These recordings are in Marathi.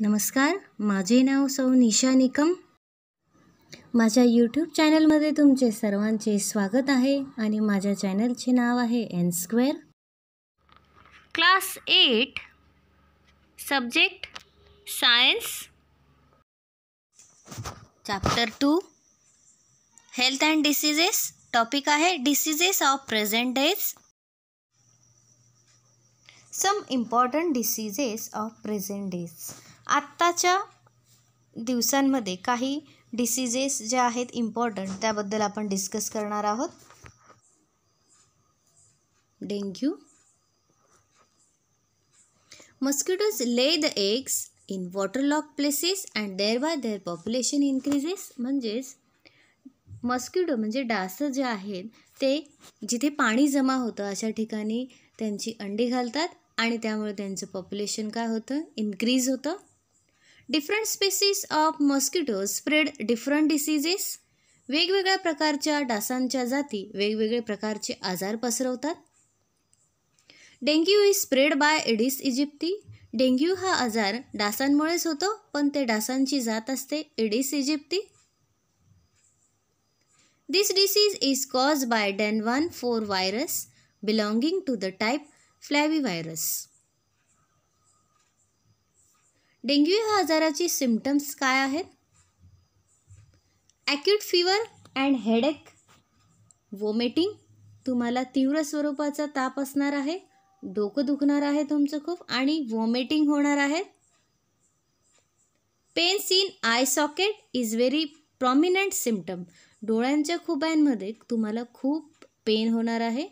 नमस्कार माझे नाव सौ निशा निकम माझ्या यूट्यूब चॅनलमध्ये तुमचे सर्वांचे स्वागत आहे आणि माझ्या चॅनलचे नाव आहे N square class eight subject science chapter two health and diseases topic आहे diseases of present days some important diseases of present days आत्ताच्या दिवसांमध्ये काही डिसिजेस ज्या आहेत इम्पॉर्टंट त्याबद्दल आपण डिस्कस करणार आहोत dengue lay the eggs in water logged places and there by their population increases म्हणजेच मस्किटो म्हणजे डास जे आहेत ते जिथे पाणी जमा होतं अशा ठिकाणी त्यांची अंडी घालतात आणि त्यामुळे त्यांचं पॉप्युलेशन काय होतं इन्क्रीज होतं different species of mosquito spread different diseases वेगवेगळ्या प्रकारच्या डासांच्या जाती वेगवेगळे प्रकारचे आजार पसरवतात dengue is spread by Aedes aegypti dengue हा आजार डासांमुळेच होतो पण ते डासांची जात असते Aedes aegypti this disease is cause by DEN one four virus belonging to the type flavi virus dengue ह्या आजाराची सिमटम्स काय आहेत acute fever and headache vomiting तुम्हाला तीव्र स्वरूपाचा ताप असणार आहे डोकं दुखणार आहे तुमचं खूप आणि वॉमेटिंग होणार आहे pains in eye socket is very prominent symptom डोळ्यांच्या खुब्यांमध्ये तुम्हाला खूप पेन होणार आहे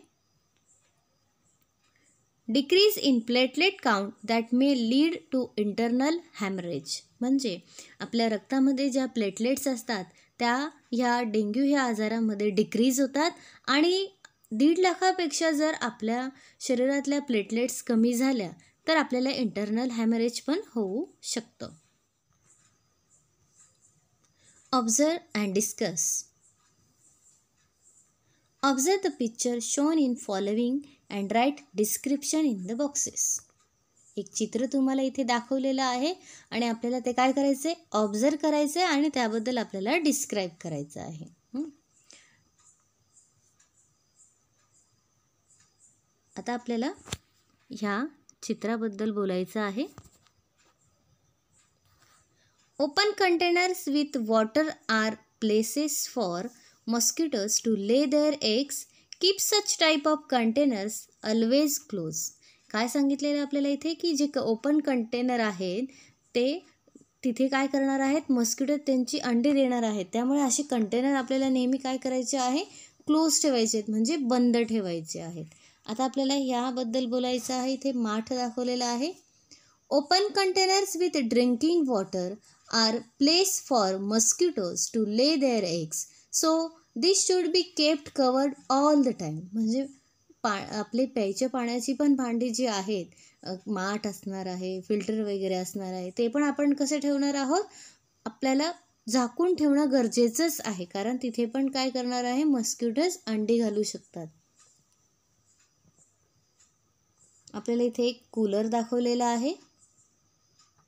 decrease in platelet count that may lead to internal haemorrhage म्हणजे आपल्या रक्तामध्ये ज्या प्लेटलेट्स असतात त्या ह्या डेंग्यू ह्या आजारामध्ये डिक्रीज होतात आणि दीड लाखापेक्षा जर आपल्या शरीरातल्या प्लेटलेट्स कमी झाल्या तर आपल्याला इंटरनल हॅमरेज पण होऊ शकतं observe and discuss Observe the picture shown in following and write description in the boxes. एक चित्र तुम्हाला इथे दाखवलेलं आहे आणि आपल्याला ते काय करायचं आहे ऑब्झर्व करायचं आहे आणि त्याबद्दल आपल्याला डिस्क्राईब करायचं आहे आता आपल्याला ह्या चित्राबद्दल बोलायचं आहे open containers with water are places for mosquitoes to lay their eggs keep such type of containers always close काय सांगितलेलं आपल्याला इथे की जे ओपन कंटेनर आहेत ते तिथे काय करणार आहेत मस्किटोज त्यांची अंडी देणार आहेत त्यामुळे असे कंटेनर आपल्याला नेहमी काय करायचे आहे क्लोज ठेवायचे आहेत म्हणजे बंद ठेवायचे आहेत आता आपल्याला ह्याबद्दल बोलायचं आहे इथे माठ दाखवलेलं आहे open containers with drinking water are place for mosquitoes to lay their eggs so this should be kept covered all the time म्हणजे पा आपले प्यायच्या पाण्याची पण भांडी जी आहेत माठ असणार आहे फिल्टर वगैरे असणार आहे ते पण आपण कसे ठेवणार आहोत आपल्याला झाकून ठेवणं गरजेचंच आहे कारण तिथे पण काय करणार आहे मस्क्युटस अंडी घालू शकतात आपल्याला इथे एक कूलर दाखवलेला आहे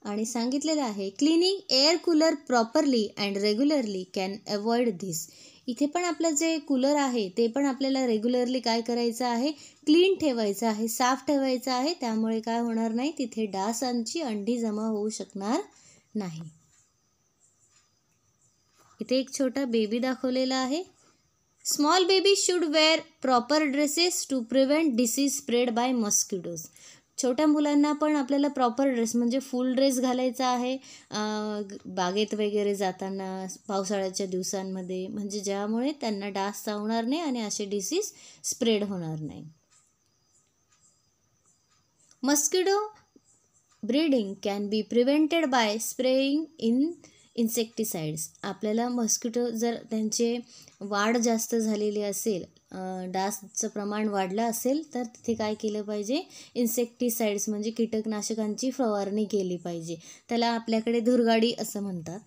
आणि सांगितलेलं आहे cleaning air cooler properly and regularly can avoid this इथे पण आपलं जे कूलर आहे ते पण आपल्याला रेग्युलरली काय करायचं आहे क्लीन ठेवायचं आहे साफ ठेवायचं आहे त्यामुळे काय होणार नाही तिथे डासांची अंडी जमा होऊ शकणार नाही इथे एक छोटा बेबी दाखवलेला आहे small baby should wear proper dresses to prevent disease spread by mosquitoes छोट्या मुलांना पण आपल्याला प्रॉपर ड्रेस म्हणजे फुल ड्रेस घालायचा आहे बागेत वगैरे जाताना पावसाळ्याच्या दिवसांमध्ये म्हणजे ज्यामुळे त्यांना डास चावणार नाही आणि असे डिसीज स्प्रेड होणार नाही mosquito breeding can be prevented by spraying in insecticides आपल्याला मस्किटो जर त्यांचे वाढ जास्त झालेली असेल डासचं प्रमाण वाढलं असेल तर तिथे काय केलं पाहिजे इन्सेक्टिसाइड्स म्हणजे कीटकनाशकांची फवारणी केली पाहिजे त्याला आपल्याकडे धुरगाडी असं म्हणतात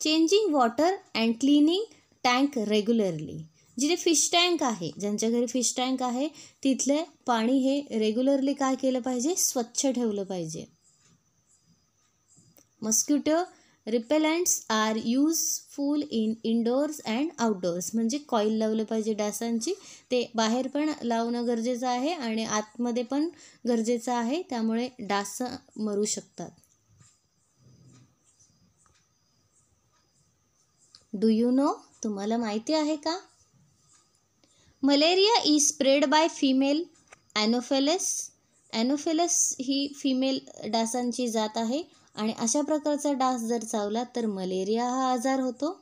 changing water and cleaning tank regularly जिथे फिश टँक आहे ज्यांच्या घरी फिश टँक आहे तिथले पाणी हे रेग्युलरली काय केलं पाहिजे स्वच्छ ठेवलं पाहिजे mosquito repellents are useful in indoors and outdoors म्हणजे कॉईल लावलं पाहिजे डासांची ते बाहेर पण लावणं गरजेचं आहे आणि आतमध्ये पण गरजेचं आहे त्यामुळे डास मरू शकतात डू यू नो तुम्हाला माहिती आहे का malaria is spread by female Anopheles Anopheles ही फिमेल डासांची जात आहे आणि अशा प्रकारचा डास जर चावला तर मलेरिया हा आजार होतो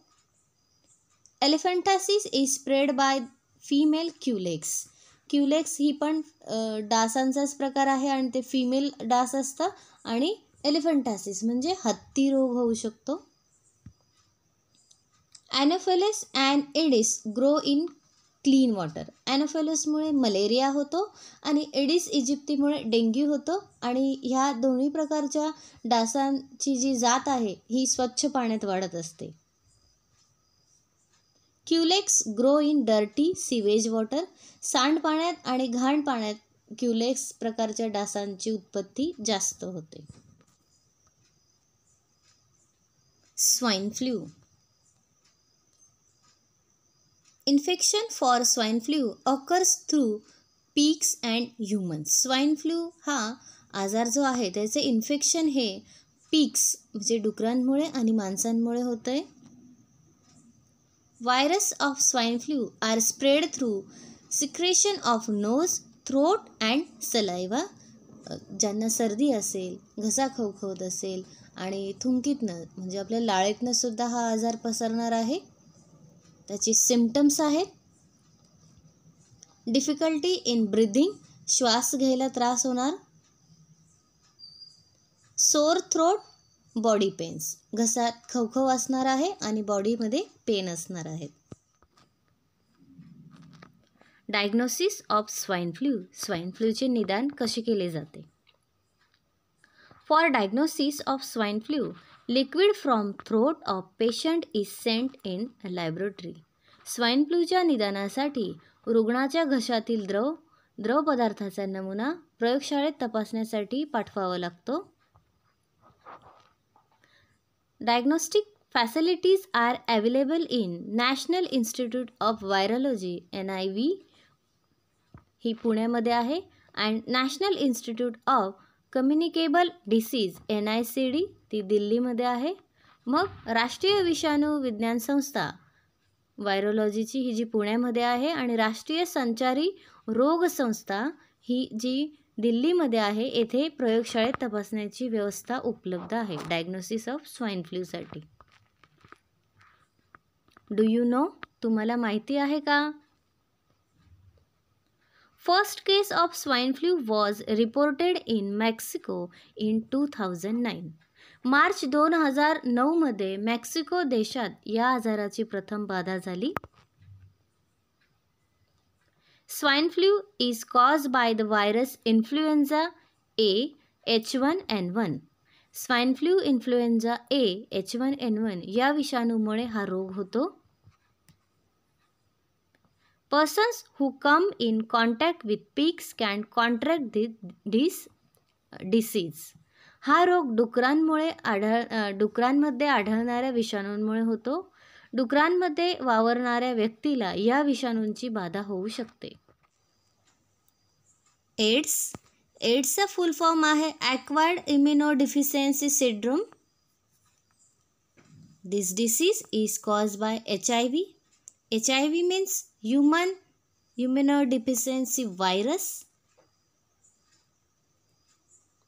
elephantiasis is spread by female Culex Culex ही पण डासांचाच प्रकार आहे आणि ते फिमेल डास असतं आणि एलिफंटासिस म्हणजे हत्ती रोग होऊ शकतो Anopheles and Aedes grow in clean water ॲनोफेलसमुळे मलेरिया होतो आणि एडिस इजिप्तीमुळे डेंग्यू होतो आणि ह्या दोन्ही प्रकारच्या डासांची जी जात आहे ही स्वच्छ पाण्यात वाढत असते Culex grow in dirty sewage water सांडपाण्यात आणि घाण पाण्यात क्युलेक्स प्रकारच्या डासांची उत्पत्ती जास्त होते swine flu infection for swine flu occurs through pigs and humans swine flu हा आजार जो आहे त्याचे इन्फेक्शन हे पीक्स म्हणजे डुकरांमुळे आणि माणसांमुळे होतं आहे virus of swine flu are spread through secretion of nose throat and saliva ज्यांना सर्दी असेल घसा खवखवत असेल आणि थुंकीतनं म्हणजे आपल्या लाळेतनं सुद्धा हा आजार पसरणार आहे त्याची सिमटम्स आहेत डिफिकल्टी इन ब्रिदिंग श्वास घ्यायला त्रास होणार सोर थ्रोट बॉडी पेन्स घसात खवखव असणार आहे आणि बॉडीमध्ये पेन असणार आहेत diagnosis of swine flu swine फ्लूचे निदान कसे केले जाते for diagnosis of swine flu liquid from throat of patient is sent in laboratory swine फ्लूच्या निदानासाठी रुग्णाच्या घशातील द्रव द्रव पदार्थाचा नमुना प्रयोगशाळेत तपासण्यासाठी पाठवावा लागतो diagnostic facilities are available in National Institute of Virology N I V ही पुण्यामध्ये आहे and National Institute of Communicable Disease N I C D ती दिल्लीमध्ये आहे मग राष्ट्रीय विषाणू विज्ञान संस्था व्हायरोलॉजीची ही जी पुण्यामध्ये आहे आणि राष्ट्रीय संचारी रोग संस्था ही जी दिल्लीमध्ये आहे येथे प्रयोगशाळेत तपासण्याची व्यवस्था उपलब्ध आहे डायग्नोसिस ऑफ स्वाईन फ्लूसाठी डू यू नो तुम्हाला माहिती आहे का first case of swine flu was reported in Mexico in two thousand nine March दोन हजार नऊमध्ये मेक्सिको देशात या आजाराची प्रथम बाधा झाली swine flu is cause by the virus influenza A H one N one swine flu influenza A H one N one या विषाणूमुळे हा रोग होतो persons who come in contact with pigs can contract this disease हा रोग डुकरांमुळे आढळ डुकरांमध्ये आढळणाऱ्या विषाणूंमुळे होतो डुकरांमध्ये वावरणाऱ्या व्यक्तीला या विषाणूंची बाधा होऊ शकते एड्स एड्सचा फुल फॉर्म आहे acquired immunodeficiency syndrome this disease is cause by H I V H I V means human immunodeficiency virus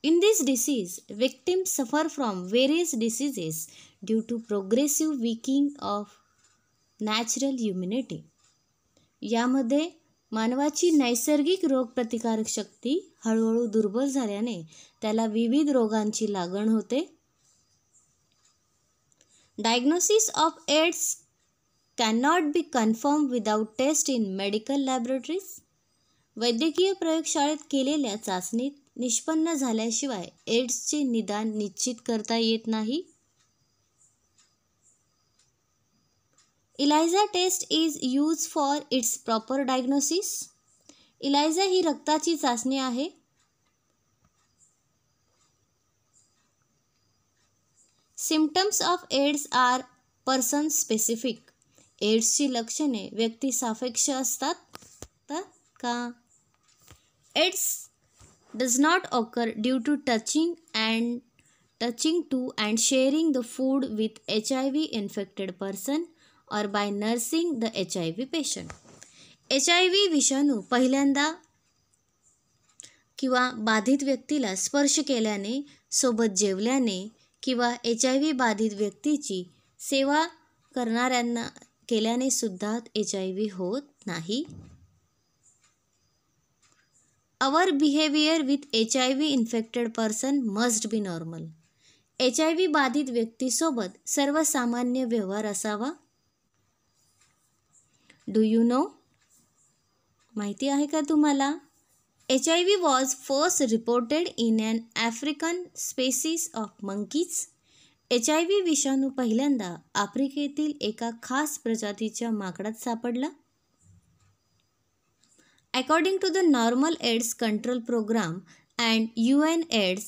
In this disease, victims suffer from various diseases due to progressive weakening of natural immunity यामध्ये मानवाची नैसर्गिक रोगप्रतिकारक शक्ती हळूहळू दुर्बल झाल्याने त्याला विविध रोगांची लागण होते diagnosis of AIDS can not be confirm without test in medical laboratories वैद्यकीय प्रयोगशाळेत केलेल्या चाचणीत निष्पन्न झाल्याशिवाय एड्सचे निदान निश्चित करता येत नाही ELISA test is use for its proper diagnosis ELISA ही रक्ताची चाचणी आहे symptoms of AIDS are person specific एड्सची लक्षणे व्यक्ती सापेक्ष असतात तर का AIDS does not occur due to touching and touching to and sharing the food with HIV infected person or by nursing the HIV patient. HIV विषाणू पहिल्यांदा किंवा बाधित व्यक्तीला स्पर्श केल्याने सोबत जेवल्याने किंवा एच आय व्ही बाधित व्यक्तीची सेवा करणाऱ्यांना केल्याने सुद्धा एच आय व्ही होत नाही our behaviour with H I V infected person must be normal H I V बाधित व्यक्तीसोबत सर्वसामान्य व्यवहार असावा डू यू नो माहिती आहे का तुम्हाला H I V was first reported in an African species of monkeys H I V विषाणू पहिल्यांदा आफ्रिकेतील एका खास प्रजातीच्या माकडात सापडला to the normal AIDS control programme and U N AIDS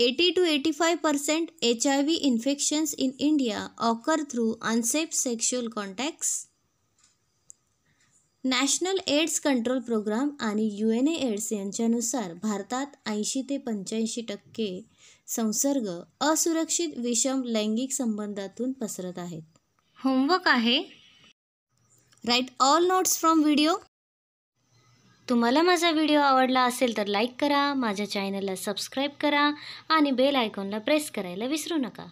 eighty to eighty five percent H I V infections in India occur through unsafe sexual contacts national AIDS control programme आणि यू एन एड्स यांच्यानुसार भारतात ऐंशी ते पंच्याऐंशी टक्के संसर्ग असुरक्षित विषम लैंगिक संबंधातून पसरत आहेत होमवर्क आहे write all notes from video तुम्हाला माझा व्हिडिओ आवडला असेल तर लाईक करा माझ्या चॅनलला सबस्क्राईब करा आणि बेल आयकॉनला प्रेस करायला विसरू नका